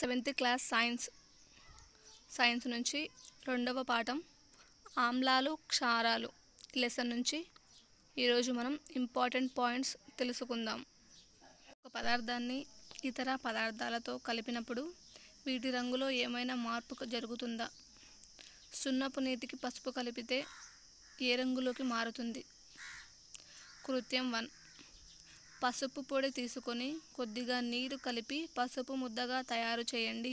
seventh class science science నుంచి రెండవ పాఠం ఆమ్లాలు క్షారాలు లెసన్ నుంచి ఈరోజు మనం ఇంపార్టెంట్ పాయింట్స్ తెలుసుకుందాం ఒక పదార్థాన్ని ఇతర పదార్థాలతో కలిపినప్పుడు వీటి రంగులో ఏమైనా మార్పు జరుగుతుందా సున్నపు నీటికి పసుపు కలిపితే ఏ రంగులోకి మారుతుంది కృత్యం వన్ పసుపు పొడి తీసుకొని కొద్దిగా నీరు కలిపి పసుపు ముద్దగా తయారు చేయండి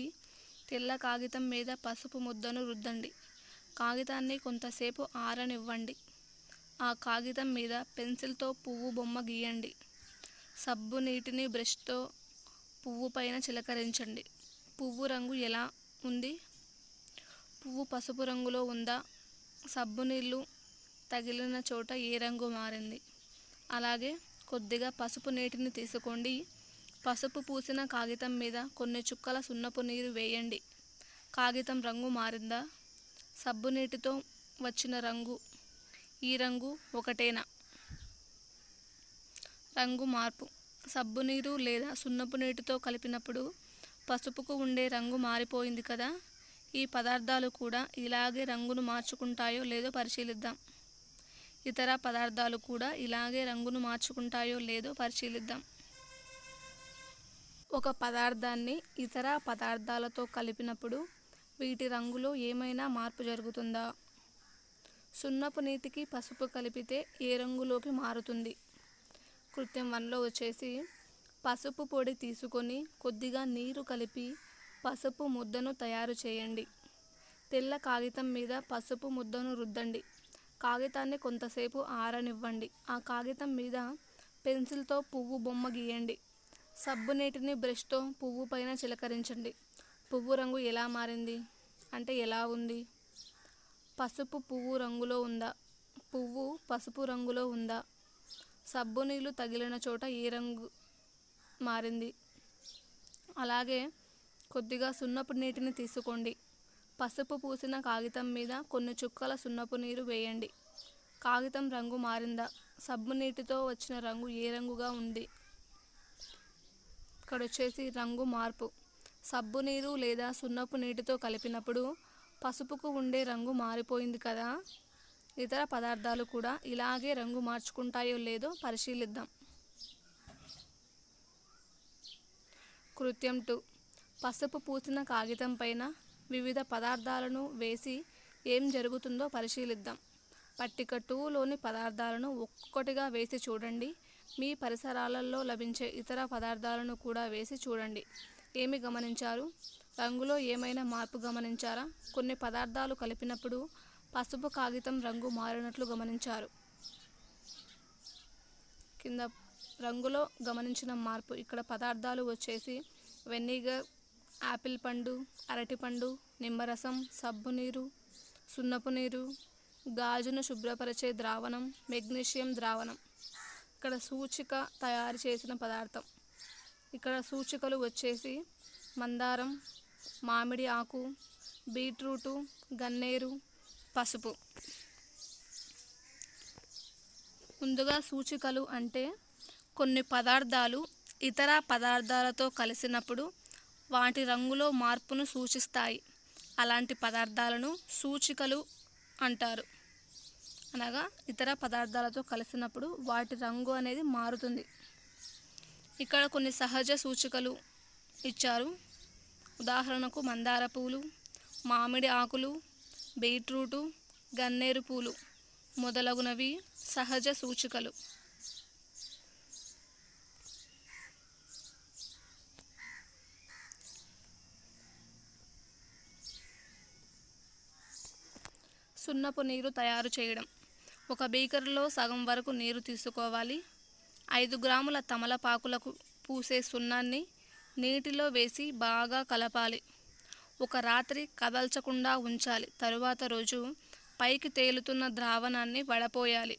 తెల్ల కాగితం మీద పసుపు ముద్దను రుద్దండి కాగితాన్ని కొంతసేపు ఆరనివ్వండి ఆ కాగితం మీద పెన్సిల్తో పువ్వు బొమ్మ గీయండి సబ్బు నీటిని బ్రష్తో పువ్వు పైన చిలకరించండి పువ్వు రంగు ఎలా ఉంది పువ్వు పసుపు రంగులో ఉందా సబ్బు నీళ్ళు తగిలిన చోట ఏ రంగు మారింది అలాగే కొద్దిగా పసుపు నీటిని తీసుకోండి పసుపు పూసిన కాగితం మీద కొన్ని చుక్కల సున్నపు నీరు వేయండి కాగితం రంగు మారిందా సబ్బు నీటితో వచ్చిన రంగు ఈ రంగు ఒకటేనా రంగు మార్పు సబ్బు నీరు లేదా సున్నపు నీటితో కలిపినప్పుడు పసుపుకు ఉండే రంగు మారిపోయింది కదా ఈ పదార్థాలు కూడా ఇలాగే రంగును మార్చుకుంటాయో లేదో పరిశీలిద్దాం ఇతర పదార్థాలు కూడా ఇలాగే రంగును మార్చుకుంటాయో లేదో పరిశీలిద్దాం ఒక పదార్థాన్ని ఇతర పదార్థాలతో కలిపినప్పుడు వీటి రంగులో ఏమైనా మార్పు జరుగుతుందా సున్నపు నీటికి పసుపు కలిపితే ఏ రంగులోకి మారుతుంది కృత్యం వన్లో వచ్చేసి పసుపు పొడి తీసుకొని కొద్దిగా నీరు కలిపి పసుపు ముద్దను తయారు చేయండి తెల్ల కాగితం మీద పసుపు ముద్దను రుద్దండి కాగితాన్ని కొంతసేపు ఆరనివ్వండి ఆ కాగితం మీద పెన్సిల్తో పువ్వు బొమ్మ గీయండి సబ్బు నీటిని బ్రష్తో పువ్వు పైన చిలకరించండి పువ్వు రంగు ఎలా మారింది అంటే ఎలా ఉంది పసుపు పువ్వు రంగులో ఉందా పువ్వు పసుపు రంగులో ఉందా సబ్బు నీళ్ళు తగిలిన చోట ఏ రంగు మారింది అలాగే కొద్దిగా సున్నపు నీటిని తీసుకోండి పసుపు పూసిన కాగితం మీద కొన్ని చుక్కల సున్నపు నీరు వేయండి కాగితం రంగు మారిందా సబ్బు నీటితో వచ్చిన రంగు ఏ రంగుగా ఉంది ఇక్కడ వచ్చేసి రంగు మార్పు సబ్బు నీరు లేదా సున్నపు నీటితో కలిపినప్పుడు పసుపుకు ఉండే రంగు మారిపోయింది కదా ఇతర పదార్థాలు కూడా ఇలాగే రంగు మార్చుకుంటాయో లేదో పరిశీలిద్దాం కృత్యం టూ పసుపు పూసిన కాగితం పైన వివిధ పదార్థాలను వేసి ఏం జరుగుతుందో పరిశీలిద్దాం పట్టిక టూలోని పదార్థాలను ఒక్కొక్కటిగా వేసి చూడండి మీ పరిసరాలలో లభించే ఇతర పదార్థాలను కూడా వేసి చూడండి ఏమి గమనించారు రంగులో ఏమైనా మార్పు గమనించారా కొన్ని పదార్థాలు కలిపినప్పుడు పసుపు కాగితం రంగు మారినట్లు గమనించారు కింద రంగులో గమనించిన మార్పు ఇక్కడ పదార్థాలు వచ్చేసి వెనిగర్ ఆపిల్ పండు అరటిపండు నిమ్మరసం సబ్బునీరు సున్నపు నీరు గాజును శుభ్రపరిచే ద్రావణం మెగ్నీషియం ద్రావణం ఇక్కడ సూచిక తయారు చేసిన పదార్థం ఇక్కడ సూచికలు వచ్చేసి మందారం మామిడి ఆకు బీట్రూటు గన్నేరు పసుపు ముందుగా సూచికలు అంటే కొన్ని పదార్థాలు ఇతర పదార్థాలతో కలిసినప్పుడు వాటి రంగులో మార్పును సూచిస్తాయి అలాంటి పదార్థాలను సూచికలు అంటారు అనగా ఇతర పదార్థాలతో కలిసినప్పుడు వాటి రంగు అనేది మారుతుంది ఇక్కడ కొన్ని సహజ సూచికలు ఇచ్చారు ఉదాహరణకు మందార పూలు మామిడి ఆకులు బీట్రూటు గన్నేరు పూలు మొదలగునవి సహజ సూచికలు సున్నపు నీరు తయారు చేయడం ఒక బీకర్లో సగం వరకు నీరు తీసుకోవాలి ఐదు గ్రాముల తమలపాకులకు పూసే సున్నాన్ని నీటిలో వేసి బాగా కలపాలి ఒక రాత్రి కదల్చకుండా ఉంచాలి తరువాత రోజు పైకి తేలుతున్న ద్రావణాన్ని వడపోయాలి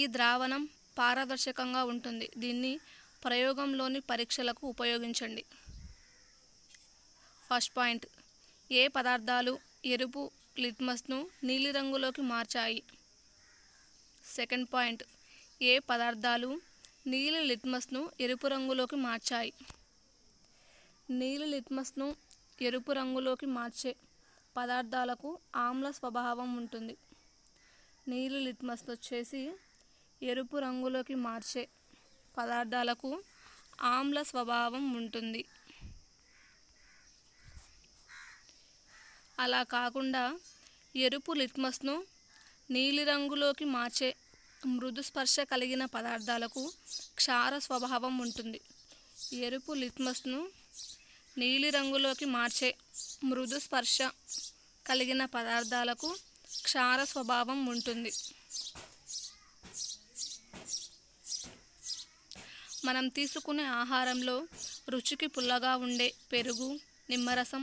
ఈ ద్రావణం పారదర్శకంగా ఉంటుంది దీన్ని ప్రయోగంలోని పరీక్షలకు ఉపయోగించండి ఫస్ట్ పాయింట్ ఏ పదార్థాలు ఎరుపు లిట్మస్ను నీలిరంగులోకి మార్చాయి సెకండ్ పాయింట్ ఏ పదార్థాలు నీలి లిట్మస్ను ఎరుపు రంగులోకి మార్చాయి నీలి లిట్మస్ను ఎరుపు రంగులోకి మార్చే పదార్థాలకు ఆమ్ల స్వభావం ఉంటుంది నీలి లిట్మస్ వచ్చేసి ఎరుపు రంగులోకి మార్చే పదార్థాలకు ఆమ్ల స్వభావం ఉంటుంది అలా కాకుండా ఎరుపు లిట్మస్ను నీలిరంగులోకి మార్చే మృదు స్పర్శ కలిగిన పదార్థాలకు క్షార స్వభావం ఉంటుంది ఎరుపు లిట్మస్ను నీలిరంగులోకి మార్చే మృదు స్పర్శ కలిగిన పదార్థాలకు క్షార స్వభావం ఉంటుంది మనం తీసుకునే ఆహారంలో రుచికి పుల్లగా ఉండే పెరుగు నిమ్మరసం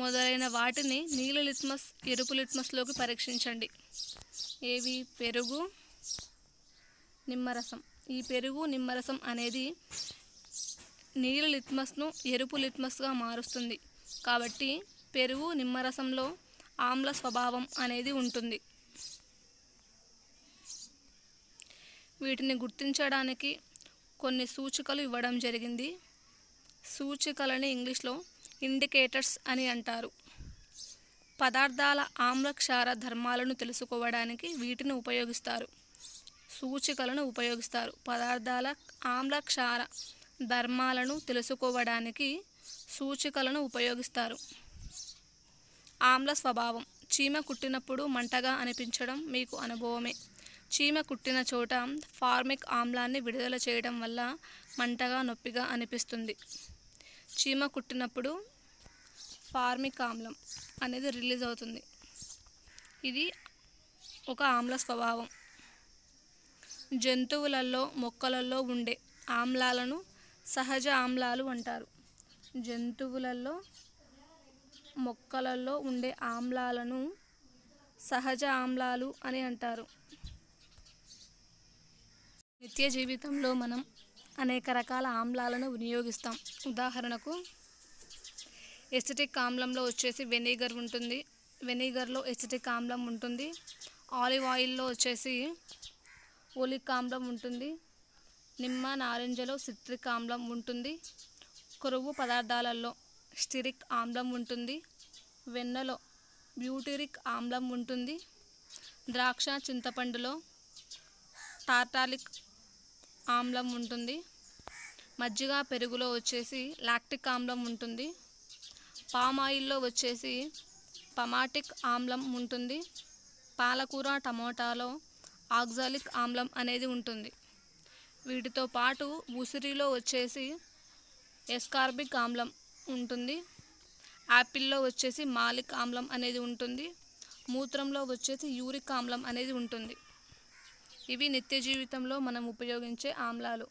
మొదలైన వాటిని నీలి లిట్మస్ ఎరుపు లిట్మస్లోకి పరీక్షించండి ఏవి పెరుగు నిమ్మరసం ఈ పెరుగు నిమ్మరసం అనేది నీలి లిట్మస్ను ఎరుపు లిట్మస్గా మారుస్తుంది కాబట్టి పెరుగు నిమ్మరసంలో ఆమ్ల స్వభావం అనేది ఉంటుంది వీటిని గుర్తించడానికి కొన్ని సూచికలు ఇవ్వడం జరిగింది సూచికలని ఇంగ్లీష్లో ఇండికేటర్స్ అని అంటారు పదార్థాల ఆమ్లక్షార ధర్మాలను తెలుసుకోవడానికి వీటిని ఉపయోగిస్తారు సూచికలను ఉపయోగిస్తారు పదార్థాల ఆమ్లక్షార ధర్మాలను తెలుసుకోవడానికి సూచికలను ఉపయోగిస్తారు ఆమ్ల స్వభావం చీమ కుట్టినప్పుడు మంటగా అనిపించడం మీకు అనుభవమే చీమ కుట్టిన చోట ఫార్మిక్ ఆమ్లాన్ని విడుదల చేయడం వల్ల మంటగా నొప్పిగా అనిపిస్తుంది చీమ కుట్టినప్పుడు ఫార్మిక్ ఆమ్లం అనేది రిలీజ్ అవుతుంది ఇది ఒక ఆమ్ల స్వభావం జంతువులలో మొక్కలలో ఉండే ఆమ్లాలను సహజ ఆమ్లాలు అంటారు జంతువులలో మొక్కలలో ఉండే ఆమ్లాలను సహజ ఆమ్లాలు అని అంటారు నిత్య జీవితంలో మనం అనేక రకాల ఆమ్లాలను వినియోగిస్తాం ఉదాహరణకు ఎసిటిక్ ఆమ్లంలో వచ్చేసి వెనిగర్ ఉంటుంది వెనిగర్లో ఎసిటిక్ ఆమ్లం ఉంటుంది ఆలివ్ ఆయిల్లో వచ్చేసి ఓలిక్ ఆమ్లం ఉంటుంది నిమ్మ నారింజలో సిట్రిక్ ఆమ్లం ఉంటుంది కొరువు పదార్థాలలో స్టిరిక్ ఆమ్లం ఉంటుంది వెన్నలో బ్యూటిరిక్ ఆమ్లం ఉంటుంది ద్రాక్ష చింతపండులో టార్టాలిక్ ఆమ్లం ఉంటుంది మజ్జిగ పెరుగులో వచ్చేసి లాక్టిక్ ఆమ్లం ఉంటుంది పామ్ ఆయిల్లో వచ్చేసి పమాటిక్ ఆమ్లం ఉంటుంది పాలకూర టమోటాలో ఆక్జాలిక్ ఆమ్లం అనేది ఉంటుంది వీటితో పాటు ఉసిరిలో వచ్చేసి ఎస్కార్బిక్ ఆమ్లం ఉంటుంది యాపిల్లో వచ్చేసి మాలిక్ ఆమ్లం అనేది ఉంటుంది మూత్రంలో వచ్చేసి యూరిక్ ఆమ్లం అనేది ఉంటుంది ఇవి నిత్య జీవితంలో మనం ఉపయోగించే ఆమ్లాలు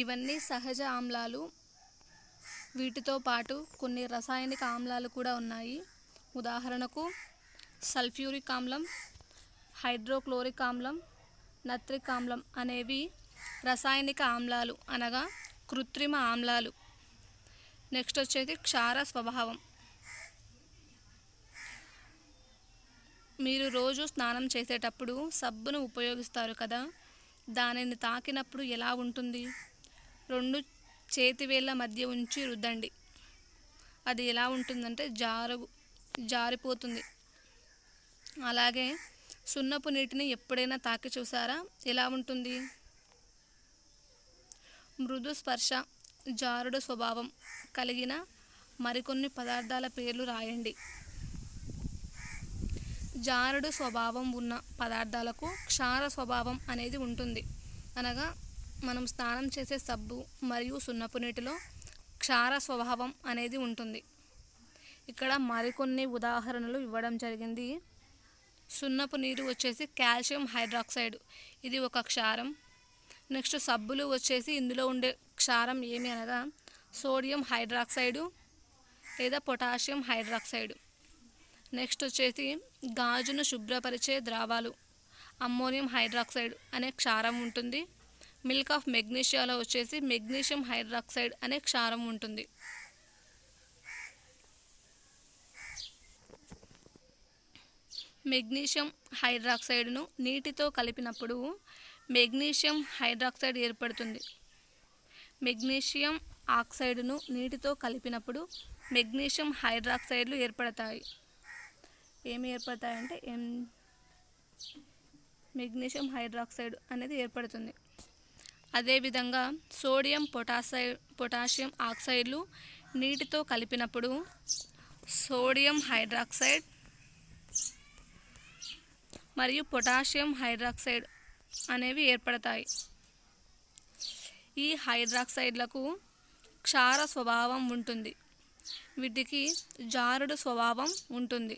ఇవన్నీ సహజ ఆమ్లాలు వీటితో పాటు కొన్ని రసాయనిక ఆమ్లాలు కూడా ఉన్నాయి ఉదాహరణకు సల్ఫ్యూరిక్ ఆమ్లం హైడ్రోక్లోరిక్ ఆమ్లం నత్రిక్ ఆమ్లం అనేవి రసాయనిక ఆమ్లాలు అనగా కృత్రిమ ఆమ్లాలు నెక్స్ట్ వచ్చేది క్షార స్వభావం మీరు రోజు స్నానం చేసేటప్పుడు సబ్బును ఉపయోగిస్తారు కదా దానిని తాకినప్పుడు ఎలా ఉంటుంది రెండు చేతివేళ్ళ మధ్య ఉంచి రుద్దండి అది ఎలా ఉంటుందంటే జారు జారిపోతుంది అలాగే సున్నపు నీటిని ఎప్పుడైనా తాకి చూసారా ఎలా ఉంటుంది మృదు స్పర్శ జారుడు స్వభావం కలిగిన మరికొన్ని పదార్థాల పేర్లు రాయండి జారుడు స్వభావం ఉన్న పదార్థాలకు క్షార స్వభావం అనేది ఉంటుంది అనగా మనం స్నానం చేసే సబ్బు మరియు సున్నపు నీటిలో క్షార స్వభావం అనేది ఉంటుంది ఇక్కడ మరికొన్ని ఉదాహరణలు ఇవ్వడం జరిగింది సున్నపు నీరు వచ్చేసి కాల్షియం హైడ్రాక్సైడ్ ఇది ఒక క్షారం నెక్స్ట్ సబ్బులు వచ్చేసి ఇందులో ఉండే క్షారం ఏమి అనగా సోడియం హైడ్రాక్సైడు లేదా పొటాషియం హైడ్రాక్సైడ్ నెక్స్ట్ వచ్చేసి గాజును శుభ్రపరిచే ద్రావాలు అమ్మోనియం హైడ్రాక్సైడ్ అనే క్షారం ఉంటుంది మిల్క్ ఆఫ్ మెగ్నీషియాలో వచ్చేసి మెగ్నీషియం హైడ్రాక్సైడ్ అనే క్షారం ఉంటుంది మెగ్నీషియం హైడ్రాక్సైడ్ను నీటితో కలిపినప్పుడు మెగ్నీషియం హైడ్రాక్సైడ్ ఏర్పడుతుంది మెగ్నీషియం ఆక్సైడ్ను నీటితో కలిపినప్పుడు మెగ్నీషియం హైడ్రాక్సైడ్లు ఏర్పడతాయి ఏమి ఏర్పడతాయంటే ఎం మెగ్నీషియం హైడ్రాక్సైడ్ అనేది ఏర్పడుతుంది అదేవిధంగా సోడియం పొటాసైడ్ పొటాషియం ఆక్సైడ్లు నీటితో కలిపినప్పుడు సోడియం హైడ్రాక్సైడ్ మరియు పొటాషియం హైడ్రాక్సైడ్ అనేవి ఏర్పడతాయి ఈ హైడ్రాక్సైడ్లకు క్షార స్వభావం ఉంటుంది వీటికి జారుడు స్వభావం ఉంటుంది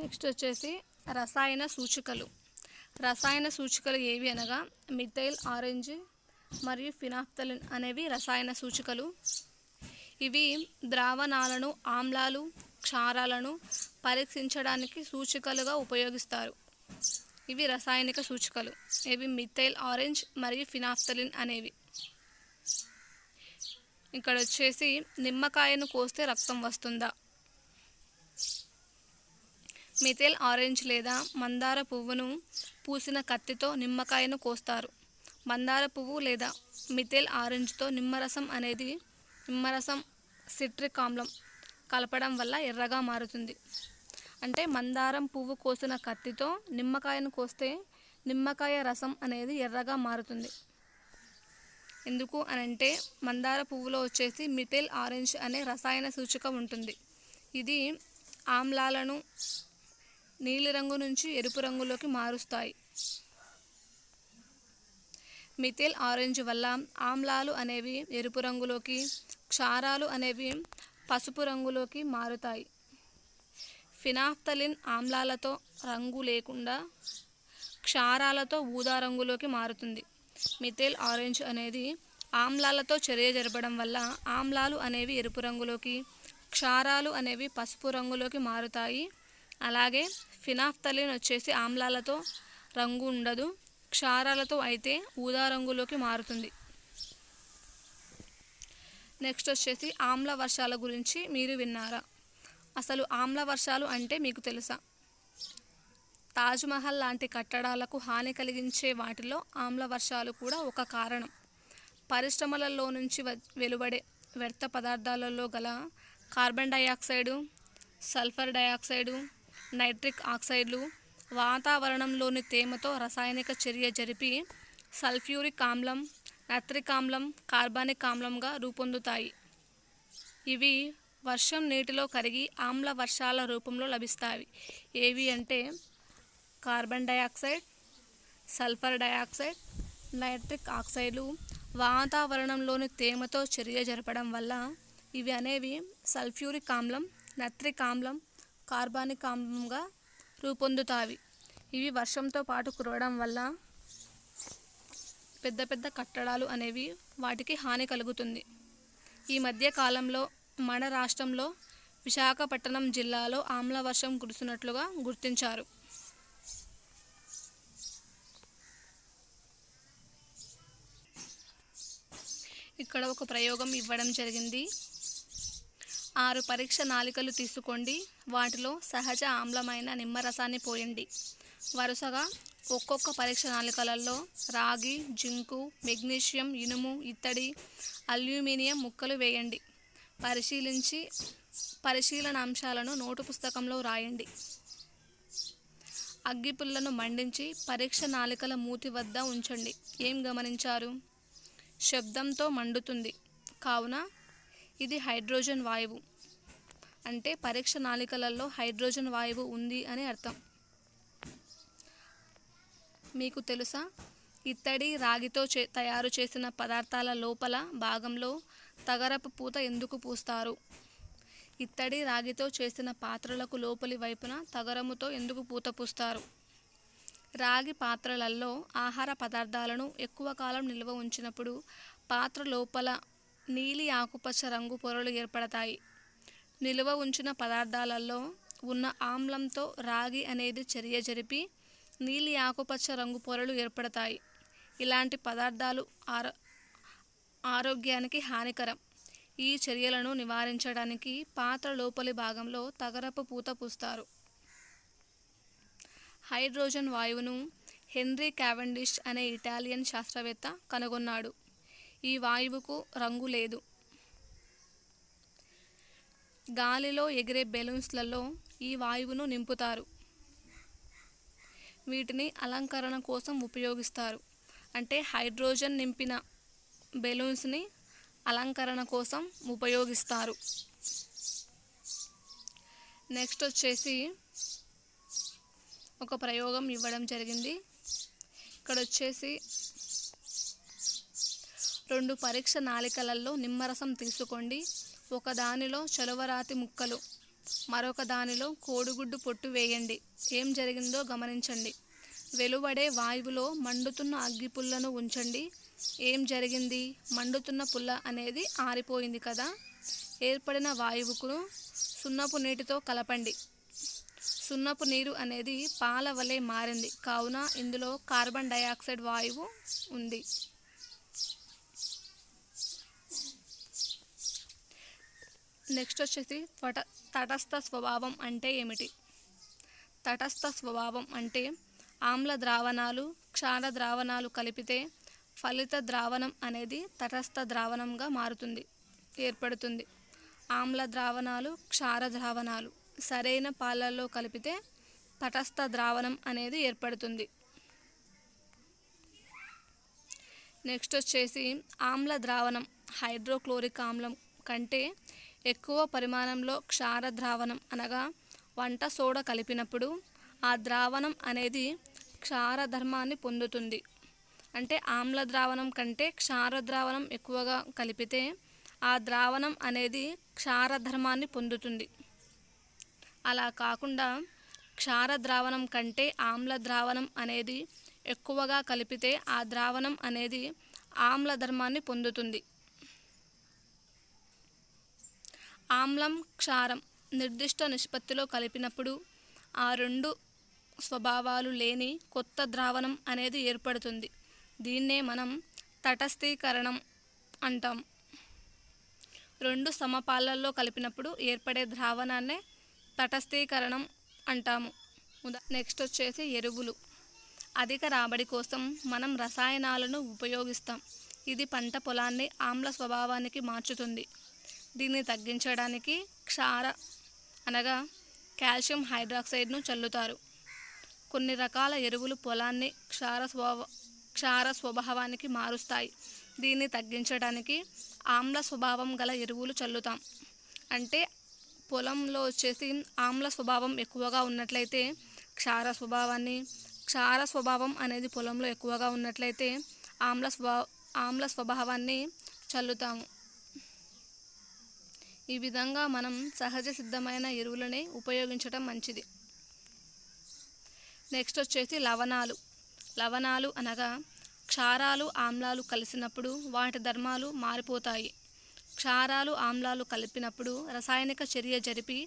నెక్స్ట్ వచ్చేసి రసాయన సూచికలు రసాయన సూచికలు ఏవి అనగా మిథైల్ ఆరెంజ్ మరియు ఫినాప్తలిన్ అనేవి రసాయన సూచికలు ఇవి ద్రావణాలను ఆమ్లాలు క్షారాలను పరీక్షించడానికి సూచికలుగా ఉపయోగిస్తారు ఇవి రసాయనిక సూచికలు ఇవి మిథైల్ ఆరెంజ్ మరియు ఫినాప్తలిన్ అనేవి ఇక్కడ వచ్చేసి నిమ్మకాయను కోస్తే రక్తం వస్తుందా మిథేల్ ఆరెంజ్ లేదా మందార పువ్వును పూసిన కత్తితో నిమ్మకాయను కోస్తారు మందార పువ్వు లేదా మిథేల్ ఆరెంజ్తో నిమ్మరసం అనేది నిమ్మరసం సిట్రిక్ ఆమ్లం కలపడం వల్ల ఎర్రగా మారుతుంది అంటే మందారం పువ్వు కోసిన కత్తితో నిమ్మకాయను కోస్తే నిమ్మకాయ రసం అనేది ఎర్రగా మారుతుంది ఎందుకు అని అంటే మందార పువ్వులో వచ్చేసి మిథేల్ ఆరెంజ్ అనే రసాయన సూచిక ఉంటుంది ఇది ఆమ్లాలను నీలిరంగు నుంచి ఎరుపు రంగులోకి మారుస్తాయి మిథేల్ ఆరెంజ్ వల్ల ఆమ్లాలు అనేవి ఎరుపు రంగులోకి క్షారాలు అనేవి పసుపు రంగులోకి మారుతాయి ఫినాఫ్తలిన్ ఆమ్లాలతో రంగు లేకుండా క్షారాలతో ఊదా రంగులోకి మారుతుంది మిథేల్ ఆరెంజ్ అనేది ఆమ్లాలతో చర్య జరపడం వల్ల ఆమ్లాలు అనేవి ఎరుపు రంగులోకి క్షారాలు అనేవి పసుపు రంగులోకి మారుతాయి అలాగే ఫినాఫ్తలిన్ వచ్చేసి ఆమ్లాలతో రంగు ఉండదు క్షారాలతో అయితే ఊదా రంగులోకి మారుతుంది నెక్స్ట్ వచ్చేసి ఆమ్ల వర్షాల గురించి మీరు విన్నారా అసలు ఆమ్ల వర్షాలు అంటే మీకు తెలుసా తాజ్మహల్ లాంటి కట్టడాలకు హాని కలిగించే వాటిలో ఆమ్ల వర్షాలు కూడా ఒక కారణం పరిశ్రమలలో నుంచి వెలువడే వ్యర్థ పదార్థాలలో గల carbon dioxide sulphur dioxide nitric ఆక్సైడ్లు వాతావరణంలోని తేమతో రసాయనిక చర్య జరిపి సల్ఫ్యూరిక్ ఆమ్లం నత్రిక్ ఆమ్లం కార్బానిక్ ఆమ్లంగా రూపొందుతాయి ఇవి వర్షం నీటిలో కరిగి ఆమ్ల వర్షాల రూపంలో లభిస్తాయి ఏవి అంటే carbon dioxide sulphur dioxide nitric ఆక్సైడ్లు వాతావరణంలోని తేమతో చర్య జరపడం వల్ల ఇవి అనేవి సల్ఫ్యూరిక్ ఆమ్లం నత్రిక్ ఆమ్లం కార్బానిక్ ఆమ్లంగా రూపొందుతాయి ఇవి వర్షంతో పాటు కురవడం వల్ల పెద్ద పెద్ద కట్టడాలు అనేవి వాటికి హాని కలుగుతుంది ఈ మధ్య కాలంలో మన రాష్ట్రంలో విశాఖపట్నం జిల్లాలో ఆమ్ల వర్షం కురుస్తున్నట్లుగా గుర్తించారు ఇక్కడ ఒక ప్రయోగం ఇవ్వడం జరిగింది ఆరు పరీక్ష నాలికలు తీసుకోండి వాటిలో సహజ ఆమ్లమైన నిమ్మరసాన్ని పోయండి వరుసగా ఒక్కొక్క పరీక్ష నాలికలలో రాగి జింకు మెగ్నీషియం ఇనుము ఇత్తడి అల్యూమినియం ముక్కలు వేయండి పరిశీలించి పరిశీలన అంశాలను నోటు పుస్తకంలో రాయండి అగ్గిపుల్లను మండించి పరీక్ష నాలికల మూతి వద్ద ఉంచండి ఏం గమనించారు శబ్దంతో మండుతుంది కావున ఇది హైడ్రోజన్ వాయువు అంటే పరీక్ష నాళికలలో హైడ్రోజన్ వాయువు ఉంది అని అర్థం మీకు తెలుసా ఇత్తడి రాగితో చే తయారు చేసిన పదార్థాల లోపల భాగంలో తగరపు పూత ఎందుకు పూస్తారు ఇత్తడి రాగితో చేసిన పాత్రలకు లోపలి వైపున తగరముతో ఎందుకు పూత పూస్తారు రాగి పాత్రలలో ఆహార పదార్థాలను ఎక్కువ కాలం నిల్వ ఉంచినప్పుడు పాత్ర లోపల నీలి ఆకుపచ్చ రంగు పొరలు ఏర్పడతాయి నిలువ ఉంచిన పదార్థాలలో ఉన్న ఆమ్లంతో రాగి అనేది చర్య జరిపి నీలి ఆకుపచ్చ రంగు పొరలు ఏర్పడతాయి ఇలాంటి పదార్థాలు ఆరో ఆరోగ్యానికి హానికరం ఈ చర్యలను నివారించడానికి పాత్ర లోపలి భాగంలో తగరపు పూత పూస్తారు హైడ్రోజన్ వాయువును హెన్రీ క్యావెండిష్ అనే ఇటాలియన్ శాస్త్రవేత్త కనుగొన్నాడు ఈ వాయువుకు రంగు లేదు గాలిలో ఎగిరే బెలూన్స్లలో ఈ వాయువును నింపుతారు వీటిని అలంకరణ కోసం ఉపయోగిస్తారు అంటే హైడ్రోజన్ నింపిన బెలూన్స్ని అలంకరణ కోసం ఉపయోగిస్తారు నెక్స్ట్ వచ్చేసి ఒక ప్రయోగం ఇవ్వడం జరిగింది ఇక్కడ వచ్చేసి రెండు పరీక్ష నాలికలలో నిమ్మరసం తీసుకోండి ఒకదానిలో చలువరాతి ముక్కలు మరొక దానిలో కోడిగుడ్డు పొట్టు వేయండి ఏం జరిగిందో గమనించండి వెలువడే వాయువులో మండుతున్న అగ్గి పుల్లను ఉంచండి ఏం జరిగింది మండుతున్న పుల్ల అనేది ఆరిపోయింది కదా ఏర్పడిన వాయువుకు సున్నపు నీటితో కలపండి సున్నపు నీరు అనేది పాల వలె మారింది కావున ఇందులో కార్బన్ డైఆక్సైడ్ వాయువు ఉంది నెక్స్ట్ వచ్చేసి త్వట తటస్థ స్వభావం అంటే ఏమిటి తటస్థ స్వభావం అంటే ఆమ్ల ద్రావణాలు క్షార ద్రావణాలు కలిపితే ఫలిత ద్రావణం అనేది తటస్థ ద్రావణంగా మారుతుంది ఏర్పడుతుంది ఆమ్ల ద్రావణాలు క్షార ద్రావణాలు సరైన పాలల్లో కలిపితే తటస్థ ద్రావణం అనేది ఏర్పడుతుంది నెక్స్ట్ వచ్చేసి ఆమ్ల ద్రావణం హైడ్రోక్లోరిక్ ఆమ్లం కంటే ఎక్కువ పరిమాణంలో క్షార ద్రావణం అనగా వంట సోడ కలిపినప్పుడు ఆ ద్రావణం అనేది క్షార ధర్మాన్ని పొందుతుంది అంటే ఆమ్ల ద్రావణం కంటే క్షార ద్రావణం ఎక్కువగా కలిపితే ఆ ద్రావణం అనేది క్షార ధర్మాన్ని పొందుతుంది అలా కాకుండా క్షార ద్రావణం కంటే ఆమ్ల ద్రావణం అనేది ఎక్కువగా కలిపితే ఆ ద్రావణం అనేది ఆమ్ల ధర్మాన్ని పొందుతుంది ఆమ్లం క్షారం నిర్దిష్ట నిష్పత్తిలో కలిపినప్పుడు ఆ రెండు స్వభావాలు లేని కొత్త ద్రావణం అనేది ఏర్పడుతుంది దీన్నే మనం తటస్థీకరణం అంటాం రెండు సమపాలల్లో కలిపినప్పుడు ఏర్పడే ద్రావణాన్నే తటస్థీకరణం అంటాము ఉదా నెక్స్ట్ వచ్చేసి ఎరువులు అధిక రాబడి కోసం మనం రసాయనాలను ఉపయోగిస్తాం ఇది పంట పొలాన్ని ఆమ్ల స్వభావానికి మార్చుతుంది దీన్ని తగ్గించడానికి క్షార అనగా కాల్షియం హైడ్రాక్సైడ్ను చల్లుతారు కొన్ని రకాల ఎరువులు పొలాన్ని క్షార స్వభావ క్షార స్వభావానికి మారుస్తాయి దీన్ని తగ్గించడానికి ఆమ్ల స్వభావం గల ఎరువులు చల్లుతాం అంటే పొలంలో వచ్చేసి ఆమ్ల స్వభావం ఎక్కువగా ఉన్నట్లయితే క్షార స్వభావాన్ని క్షార స్వభావం అనేది పొలంలో ఎక్కువగా ఉన్నట్లయితే ఆమ్ల స్వ ఆమ్ల స్వభావాన్ని చల్లుతాము ఈ విధంగా మనం సహజ సిద్ధమైన ఎరువులని ఉపయోగించడం మంచిది నెక్స్ట్ వచ్చేసి లవణాలు లవణాలు అనగా క్షారాలు ఆమ్లాలు కలిసినప్పుడు వాటి ధర్మాలు మారిపోతాయి క్షారాలు ఆమ్లాలు కలిపినప్పుడు రసాయనిక చర్య జరిపి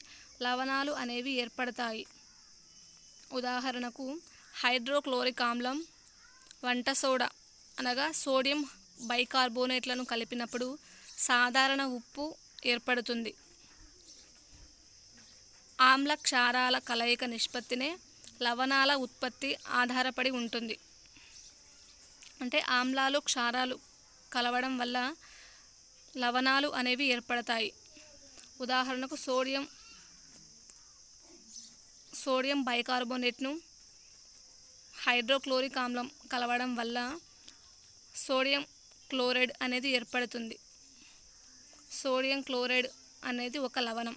లవణాలు అనేవి ఏర్పడతాయి ఉదాహరణకు హైడ్రోక్లోరిక్ ఆమ్లం వంట సోడా అనగా సోడియం బైకార్బోనేట్లను కలిపినప్పుడు సాధారణ ఉప్పు ఏర్పడుతుంది ఆమ్ల క్షారాల కలయిక నిష్పత్తినే లవణాల ఉత్పత్తి ఆధారపడి ఉంటుంది అంటే ఆమ్లాలు క్షారాలు కలవడం వల్ల లవణాలు అనేవి ఏర్పడతాయి ఉదాహరణకు సోడియం సోడియం బైకార్బోనేట్ను హైడ్రోక్లోరిక్ ఆమ్లం కలవడం వల్ల సోడియం క్లోరైడ్ అనేది ఏర్పడుతుంది సోడియం క్లోరైడ్ అనేది ఒక లవణం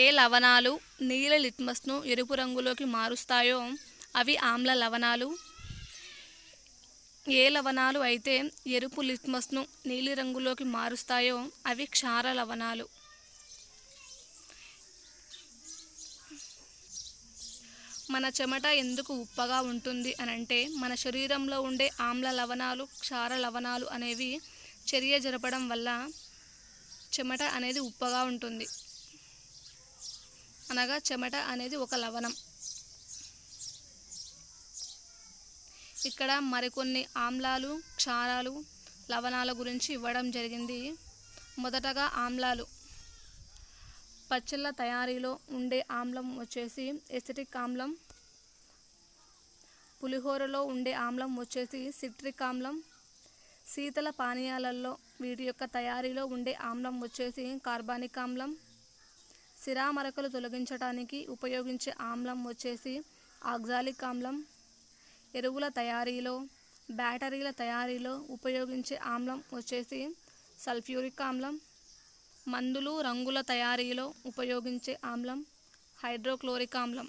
ఏ లవణాలు నీల లిట్మస్ను ఎరుపు రంగులోకి మారుస్తాయో అవి ఆమ్ల లవణాలు ఏ లవణాలు అయితే ఎరుపు లిట్మస్ను నీలి రంగులోకి మారుస్తాయో అవి క్షార లవణాలు మన చెమట ఎందుకు ఉప్పగా ఉంటుంది అని అంటే మన శరీరంలో ఉండే ఆమ్ల లవణాలు క్షార లవణాలు అనేవి చర్య జరపడం వల్ల చెమట అనేది ఉప్పగా ఉంటుంది అనగా చెమట అనేది ఒక లవణం ఇక్కడ మరికొన్ని ఆమ్లాలు క్షారాలు లవణాల గురించి ఇవ్వడం జరిగింది మొదటగా ఆమ్లాలు పచ్చళ్ళ తయారీలో ఉండే ఆమ్లం వచ్చేసి ఎసిటిక్ ఆమ్లం పులిహోరలో ఉండే ఆమ్లం వచ్చేసి సిట్రిక్ ఆమ్లం శీతల పానీయాలలో వీటి యొక్క తయారీలో ఉండే ఆమ్లం వచ్చేసి కార్బానిక్ ఆమ్లం సిరా మరకలు తొలగించడానికి ఉపయోగించే ఆమ్లం వచ్చేసి ఆక్జాలిక్ ఆమ్లం ఎరువుల తయారీలో బ్యాటరీల తయారీలో ఉపయోగించే ఆమ్లం వచ్చేసి సల్ఫ్యూరిక్ ఆమ్లం మందులు రంగుల తయారీలో ఉపయోగించే ఆమ్లం హైడ్రోక్లోరిక్ ఆమ్లం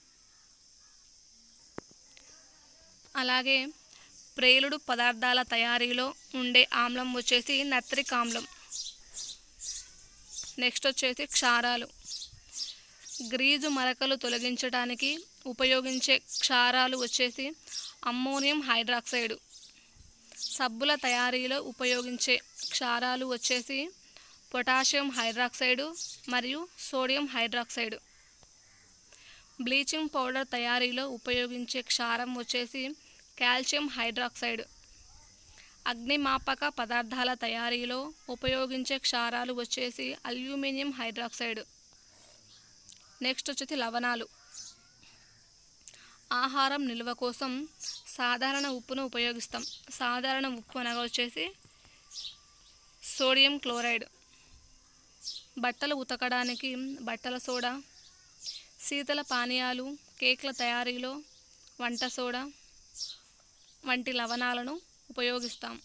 అలాగే ప్రేలుడు పదార్థాల తయారీలో ఉండే ఆమ్లం వచ్చేసి నత్రిక్ ఆమ్లం నెక్స్ట్ వచ్చేసి క్షారాలు గ్రీజు మరకలు తొలగించడానికి ఉపయోగించే క్షారాలు వచ్చేసి అమ్మోనియం హైడ్రాక్సైడ్ సబ్బుల తయారీలో ఉపయోగించే క్షారాలు వచ్చేసి పొటాషియం హైడ్రాక్సైడు మరియు సోడియం హైడ్రాక్సైడ్ బ్లీచింగ్ పౌడర్ తయారీలో ఉపయోగించే క్షారం వచ్చేసి కాల్షియం హైడ్రాక్సైడ్ అగ్నిమాపక పదార్థాల తయారీలో ఉపయోగించే క్షారాలు వచ్చేసి అల్యూమినియం హైడ్రాక్సైడ్ నెక్స్ట్ వచ్చేసి లవణాలు ఆహారం నిల్వ కోసం సాధారణ ఉప్పును ఉపయోగిస్తాం సాధారణ ఉప్పు అనగా వచ్చేసి సోడియం క్లోరైడ్ బట్టలు ఉతకడానికి బట్టల సోడా శీతల పానీయాలు కేక్ల తయారీలో వంట సోడా వంటి లవణాలను ఉపయోగిస్తాం